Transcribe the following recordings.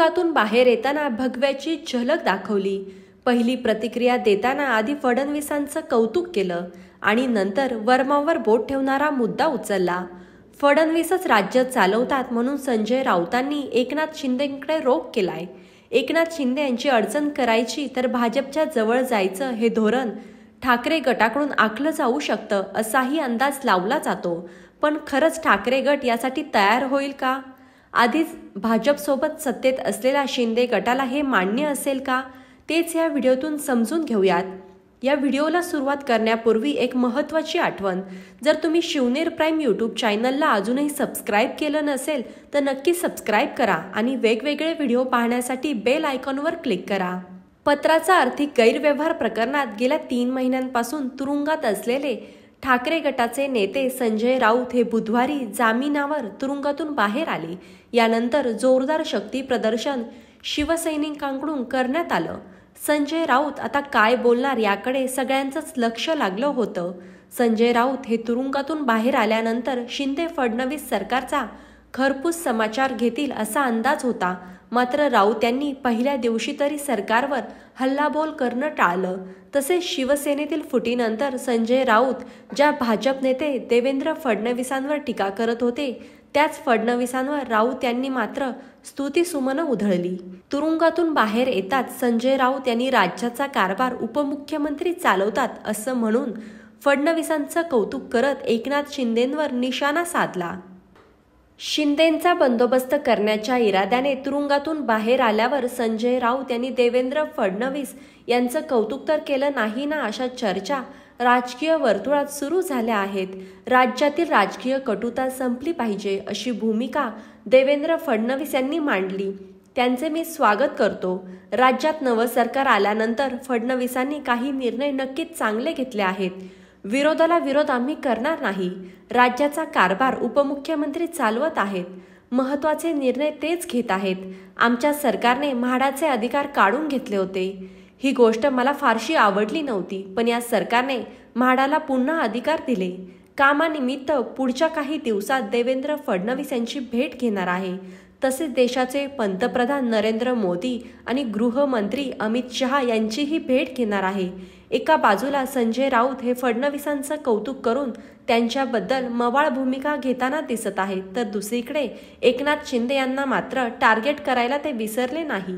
तुरुंगातून बाहेर येताना भगव्याची झलक दाखवली पहिली प्रतिक्रिया देताना आधी फडणवीसांचं कौतुक केलं आणि नंतर वर्मावर बोट ठेवणारा मुद्दा उचलला फडणवीसच राज्य चालवतात म्हणून संजय राऊतांनी एकनाथ शिंदेकडे रोख केलाय एकनाथ शिंदे यांची अडचण करायची तर भाजपच्या जवळ जायचं हे धोरण ठाकरे गटाकडून आखलं जाऊ शकतं असाही अंदाज लावला जातो पण खरंच ठाकरे गट यासाठी तयार होईल का आधीच भाजपसोबत सत्तेत असलेल्या शिंदे गटाला हे मान्य असेल का तेच या व्हिडिओतून समजून घेऊयात या व्हिडिओला सुरुवात करण्यापूर्वी एक महत्त्वाची आठवण जर तुम्ही शिवनेर प्राईम यूट्यूब चॅनलला अजूनही सबस्क्राईब केलं नसेल तर नक्की सबस्क्राईब करा आणि वेगवेगळे व्हिडिओ पाहण्यासाठी बेल आयकॉनवर क्लिक करा पत्राचा आर्थिक गैरव्यवहार प्रकरणात गेल्या तीन महिन्यांपासून तुरुंगात असलेले ठाकरे गटाचे नेते संजय राऊत हे बुधवारी जामिनावर तुरुंगातून बाहेर आले यानंतर जोरदार शक्ती प्रदर्शन शिवसैनिकांकडून करण्यात आलं संजय राऊत आता काय बोलणार याकडे सगळ्यांचंच लक्ष लागलं होतं संजय राऊत हे तुरुंगातून बाहेर आल्यानंतर शिंदे फडणवीस सरकारचा खरपूस समाचार घेतील असा अंदाज होता मात्र राऊत यांनी पहिल्या दिवशी तरी सरकारवर हल्लाबोल करणं टाळलं तसेच शिवसेनेतील फुटीनंतर संजय राऊत ज्या भाजप नेते देवेंद्र फडणवीसांवर टीका करत होते त्याच फडणवीसांवर राऊत यांनी मात्र स्तुतीसुमनं उधळली तुरुंगातून बाहेर येताच संजय राऊत यांनी राज्याचा कारभार उपमुख्यमंत्री चालवतात असं म्हणून फडणवीसांचं कौतुक करत एकनाथ शिंदेंवर निशाणा साधला शिंदेंचा बंदोबस्त करण्याच्या इराद्याने तुरुंगातून बाहेर आल्यावर संजय राऊत यांनी देवेंद्र फडणवीस यांचं कौतुक तर केलं नाही ना अशा चर्चा राजकीय वर्तुळात सुरू झाल्या आहेत राज्यातील राजकीय कटुता संपली पाहिजे अशी भूमिका देवेंद्र फडणवीस यांनी मांडली त्यांचे मी स्वागत करतो राज्यात नवं सरकार आल्यानंतर फडणवीसांनी काही निर्णय नक्कीच चांगले घेतले आहेत विरोधाला विरोध आम्ही करणार नाही राज्याचा कारभार उपमुख्यमंत्री चालवत आहेत महत्त्वाचे निर्णय तेच घेत आहेत आमच्या सरकारने म्हाडाचे अधिकार काढून घेतले होते ही गोष्ट मला फारशी आवडली नव्हती पण या सरकारने म्हाडाला पुन्हा अधिकार दिले कामानिमित्त पुढच्या काही दिवसात देवेंद्र फडणवीस यांची भेट घेणार आहे तसेच देशाचे पंतप्रधान नरेंद्र मोदी आणि गृहमंत्री अमित शहा यांचीही भेट घेणार आहे एका बाजूला संजय राऊत हे फडणवीसांचं कौतुक करून त्यांच्याबद्दल मवाळ भूमिका घेताना दिसत आहे तर दुसरीकडे एकनाथ शिंदे यांना मात्र टार्गेट करायला ते विसरले नाही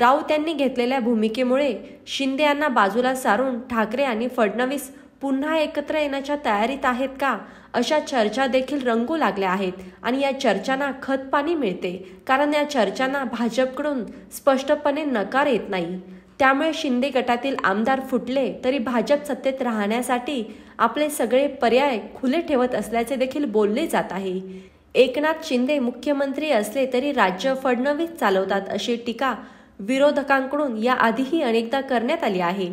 राऊत यांनी घेतलेल्या भूमिकेमुळे शिंदे यांना बाजूला सारून ठाकरे आणि फडणवीस पुन्हा एकत्र येण्याच्या तयारीत आहेत का अशा चर्चा देखील रंगू लागल्या आहेत आणि या चर्चांना खतपाणी मिळते कारण या चर्चांना भाजपकडून स्पष्टपणे नकार येत नाही त्यामुळे शिंदे गटातील आमदार फुटले तरी भाजप सत्तेत राहण्यासाठी आपले सगळे पर्याय खुले ठेवत असल्याचे देखील बोलले जात आहे एकनाथ शिंदे मुख्यमंत्री असले तरी राज्य फडणवीस चालवतात अशी टीका विरोधकांकडून याआधीही अनेकदा करण्यात आली आहे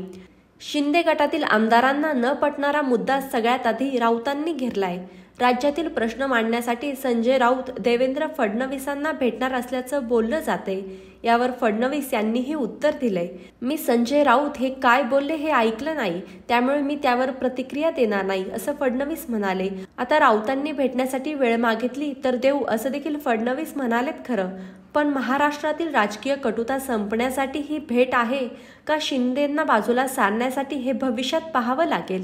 शिंदे गटातील आमदारांना न पटणारा मुद्दा सगळ्यात आधी राऊतांनी घेरलाय राज्यातील प्रश्न मांडण्यासाठी संजय राऊत देवेंद्र फडणवीसांना भेटणार असल्याचं बोललं जाते यावर फडणवीस यांनीही उत्तर दिलंय मी संजय राऊत हे काय बोलले हे ऐकलं नाही त्यामुळे मी त्यावर प्रतिक्रिया देणार नाही असं फडणवीस म्हणाले आता राऊतांनी भेटण्यासाठी वेळ मागितली तर देऊ असं देखील फडणवीस म्हणालेत खरं पण महाराष्ट्रातील राजकीय कटुता संपण्यासाठी ही भेट आहे का शिंदेंना बाजूला सारण्यासाठी हे भविष्यात पाहावं लागेल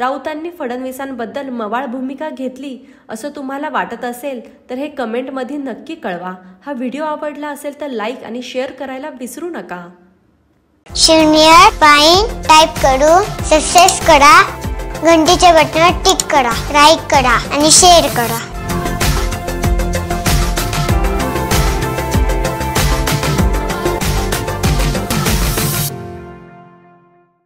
राऊतांनी फडणवीसांबद्दल मवाळ भूमिका घेतली असं तुम्हाला वाटत असेल तर हे कमेंटमध्ये नक्की कळवा हा व्हिडिओ आवडला असेल तर लाईक आणि शेअर करायला विसरू नका शिवनियर पाईन टाईप करू सक्सेस करा घंटीच्या बटणावर टिक करा लाईक करा आणि शेअर करा